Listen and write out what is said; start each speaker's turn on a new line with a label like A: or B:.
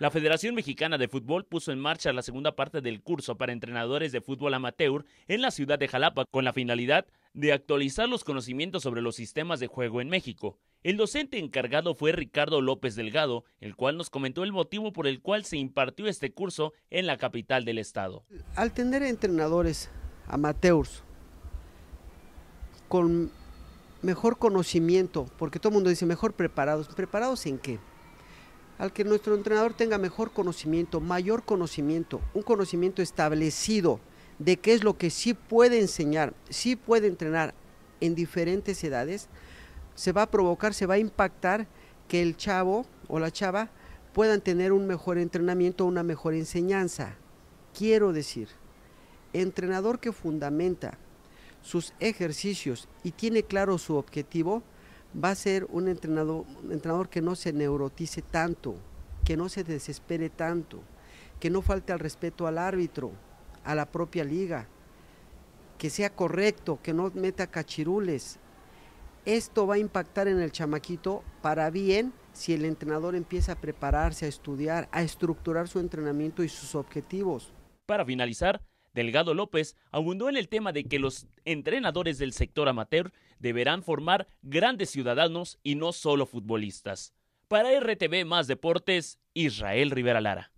A: La Federación Mexicana de Fútbol puso en marcha la segunda parte del curso para entrenadores de fútbol amateur en la ciudad de Jalapa con la finalidad de actualizar los conocimientos sobre los sistemas de juego en México. El docente encargado fue Ricardo López Delgado, el cual nos comentó el motivo por el cual se impartió este curso en la capital del estado.
B: Al tener entrenadores amateurs con mejor conocimiento, porque todo el mundo dice mejor preparados, ¿preparados en qué? al que nuestro entrenador tenga mejor conocimiento, mayor conocimiento, un conocimiento establecido de qué es lo que sí puede enseñar, sí puede entrenar en diferentes edades, se va a provocar, se va a impactar que el chavo o la chava puedan tener un mejor entrenamiento, una mejor enseñanza. Quiero decir, entrenador que fundamenta sus ejercicios y tiene claro su objetivo, va a ser un entrenador, entrenador que no se neurotice tanto, que no se desespere tanto, que no falte al respeto al árbitro, a la propia liga, que sea correcto, que no meta cachirules. Esto va a impactar en el chamaquito para bien si el entrenador empieza a prepararse, a estudiar, a estructurar su entrenamiento y sus objetivos.
A: Para finalizar, Delgado López abundó en el tema de que los entrenadores del sector amateur deberán formar grandes ciudadanos y no solo futbolistas. Para RTV Más Deportes, Israel Rivera Lara.